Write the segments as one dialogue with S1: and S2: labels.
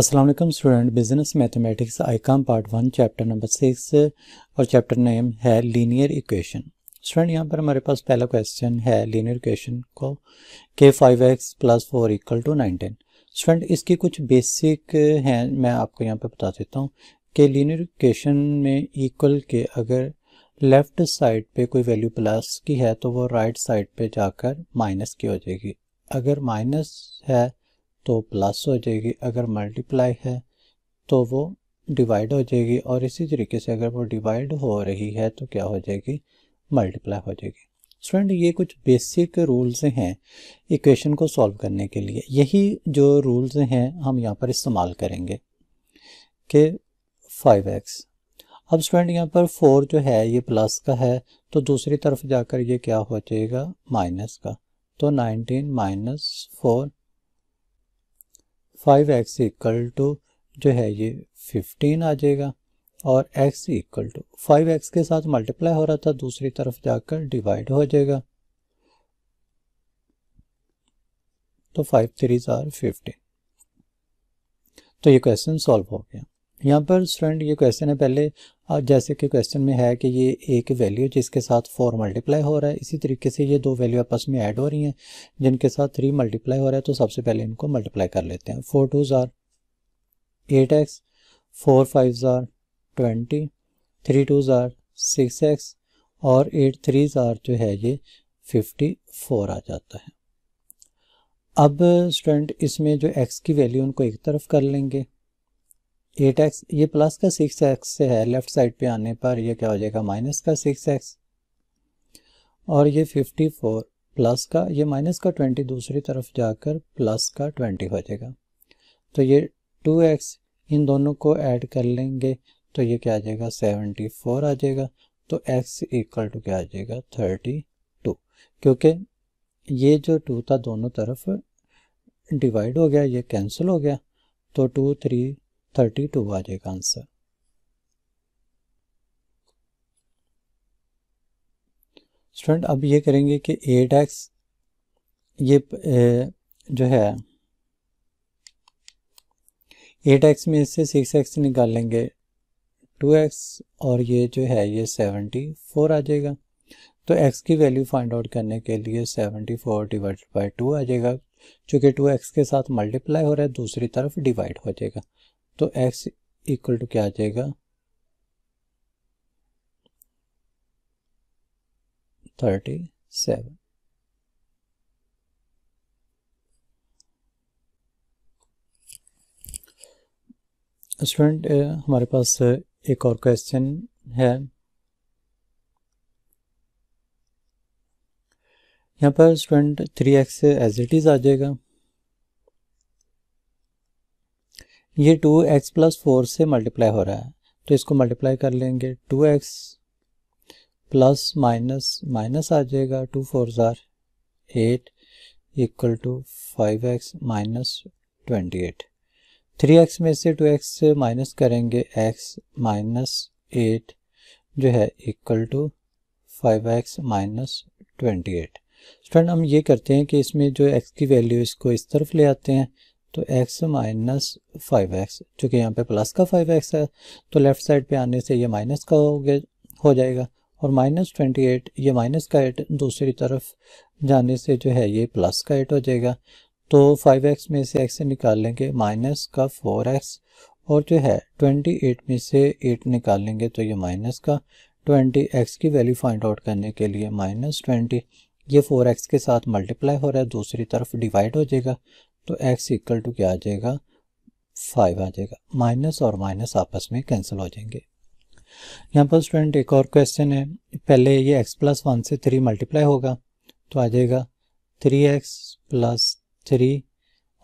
S1: Aslam student business mathematics ICom part one chapter number six और chapter name है linear equation student यहाँ पर हमारे पास पहला क्वेश्चन है लीनियर इक्वेशन को के five x plus four equal to nineteen student इसकी कुछ बेसिक हैं मैं आपको यहाँ पर बता देता हूँ कि लीनियर इक्वेशन में इक्वल के अगर लेफ़्ट साइड पे कोई वैल्यू प्लस की है तो वो राइट साइड पे जाकर माइनस की हो जाएगी अगर माइनस है तो प्लस हो जाएगी अगर मल्टीप्लाई है तो वो डिवाइड हो जाएगी और इसी तरीके से अगर वो डिवाइड हो रही है तो क्या हो जाएगी मल्टीप्लाई हो जाएगी स्टूडेंट ये कुछ बेसिक रूल्स हैं इक्वेशन को सॉल्व करने के लिए यही जो रूल्स हैं हम यहाँ पर इस्तेमाल करेंगे कि फाइव एक्स अब स्टूडेंट यहाँ पर फोर जो है ये प्लस का है तो दूसरी तरफ जाकर ये क्या हो जाएगा माइनस का तो nineteen minus four five x equal to जो है ये फिफ्टीन आ जाएगा और x equal to five x के साथ मल्टीप्लाई हो रहा था दूसरी तरफ जाकर डिवाइड हो जाएगा तो फाइव थ्री ज़ार फिफ्टीन तो ये क्वेश्चन सॉल्व हो गया यहाँ पर स्टूडेंट ये क्वेश्चन है पहले जैसे कि क्वेश्चन में है कि ये एक वैल्यू जिसके साथ फोर मल्टीप्लाई हो रहा है इसी तरीके से ये दो वैल्यू आपस में ऐड हो रही हैं जिनके साथ थ्री मल्टीप्लाई हो रहा है तो सबसे पहले इनको मल्टीप्लाई कर लेते हैं फोर टू ज़ार एट एक्स फोर फाइव ज़ार ट्वेंटी थ्री टू ज़ार सिक्स एक्स और एट थ्री ज़ार जो है ये फिफ्टी फोर आ जाता है अब स्टूडेंट इसमें जो एक्स की वैल्यू उनको एक तरफ कर लेंगे एट एक्स ये प्लस का सिक्स एक्स से है लेफ्ट साइड पे आने पर ये क्या हो जाएगा माइनस का सिक्स एक्स और ये फिफ्टी फोर प्लस का ये माइनस का ट्वेंटी दूसरी तरफ जाकर प्लस का ट्वेंटी हो जाएगा तो ये टू एक्स इन दोनों को ऐड कर लेंगे तो ये क्या आ जाएगा सेवेंटी फोर आ जाएगा तो एक्स इक्वल टू क्या आ जाएगा थर्टी टू क्योंकि ये जो टू था दोनों तरफ डिवाइड हो गया ये कैंसिल हो गया तो टू थ्री थर्टी टू आ जाएगा आंसर स्टूडेंट अब ये करेंगे कि एट एक्स ये जो है एट एक्स में इससे सिक्स एक्स निकाल लेंगे टू एक्स और ये जो है ये सेवेंटी फोर आ जाएगा तो x की वैल्यू फाइंड आउट करने के लिए seventy four divided by two आ जाएगा चूँकि टू एक्स के साथ मल्टीप्लाई हो रहा है दूसरी तरफ डिवाइड हो जाएगा तो x इक्वल टू क्या आ जाएगा थर्टी सेवन स्टूडेंट हमारे पास uh, एक और क्वेश्चन है यहाँ पर student three x as it is आ जाएगा ये टू एक्स प्लस फोर से मल्टीप्लाई हो रहा है तो इसको मल्टीप्लाई कर लेंगे two x plus minus minus आ जाएगा टू फोर ज़ार eight equal to five x minus twenty eight three x में से टू एक्स से माइनस करेंगे एक्स माइनस एट जो है equal to five x minus twenty eight student हम ये करते हैं कि इसमें जो एक्स की वैल्यू इसको इस तरफ ले आते हैं तो x माइनस फाइव एक्स चूँकि यहाँ पे प्लस का फाइव एक्स है तो लेफ़्ट साइड पे आने से ये माइनस का हो गया हो जाएगा और माइनस ट्वेंटी एट ये माइनस का एट दूसरी तरफ जाने से जो है ये प्लस का एट हो जाएगा तो फाइव एक्स में से एक्स निकाल लेंगे माइनस का फोर एक्स और जो है ट्वेंटी एट में से एट निकाल लेंगे तो ये माइनस का ट्वेंटी एक्स की वैल्यू फाइंड आउट करने के लिए माइनस ट्वेंटी ये फोर एक्स के साथ मल्टीप्लाई हो रहा है दूसरी तरफ डिवाइड हो जाएगा तो एक्स इक्वल टू क्या आ जाएगा फाइव आ जाएगा माइनस और माइनस आपस में कैंसिल हो जाएंगे यहाँ पर स्टूडेंट एक और क्वेश्चन है पहले ये एक्स प्लस वन से थ्री मल्टीप्लाई होगा तो आ जाएगा थ्री एक्स प्लस थ्री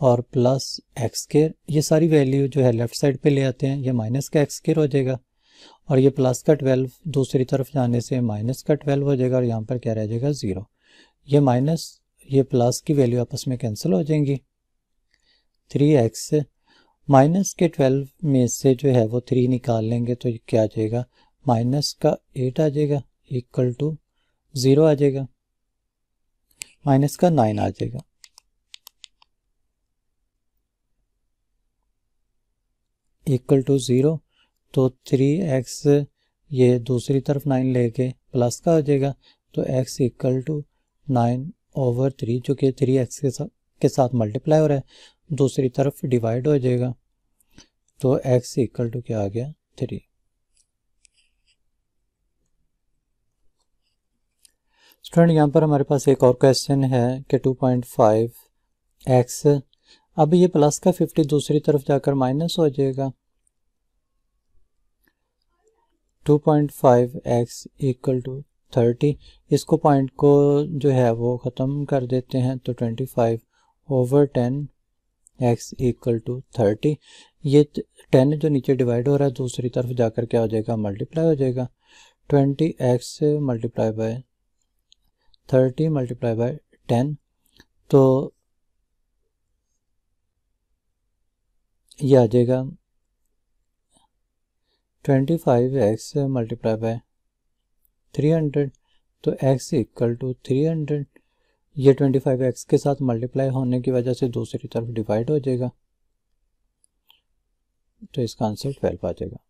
S1: और प्लस एक्स केयर ये सारी वैल्यू जो है लेफ्ट साइड पे ले आते हैं ये माइनस का एक्स केयर हो जाएगा और ये प्लस का ट्वेल्व दूसरी तरफ जाने से माइनस का ट्वेल्व हो जाएगा और यहाँ पर क्या रह जाएगा ज़ीरो ये माइनस ये प्लस की वैल्यू आपस में कैंसिल हो जाएंगी थ्री एक्स माइनस के ट्वेल्व में से जो है वो थ्री निकाल लेंगे तो क्या आ जाएगा माइनस का एट आ जाएगा इक्वल टू ज़ीरो आ जाएगा माइनस का नाइन आ जाएगा इक्वल टू ज़ीरो तो थ्री एक्स ये दूसरी तरफ नाइन लेके प्लस का आ जाएगा तो x equal to nine over three जो कि थ्री एक्स के साथ के साथ मल्टीप्लाई हो रहा है दूसरी तरफ डिवाइड हो जाएगा तो एक्स इक्वल टू क्या आ गया थ्री स्टूडेंट यहाँ पर हमारे पास एक और क्वेश्चन है कि 2.5 एक्स अब ये प्लस का 50 दूसरी तरफ जाकर माइनस हो जाएगा 2.5 एक्स इक्वल टू थर्टी इसको पॉइंट को जो है वो ख़त्म कर देते हैं तो 25 over ten x equal to thirty ये टेन जो नीचे डिवाइड हो रहा है दूसरी तरफ जाकर क्या हो जाएगा मल्टीप्लाई हो जाएगा twenty x multiply by thirty multiply by ten तो ये आ जाएगा twenty five x multiply by three hundred तो x equal to three hundred ये ट्वेंटी फाइव एक्स के साथ मल्टीप्लाई होने की वजह से दूसरी तरफ डिवाइड हो जाएगा तो इसका आंसर ट्वेल्व आ जाएगा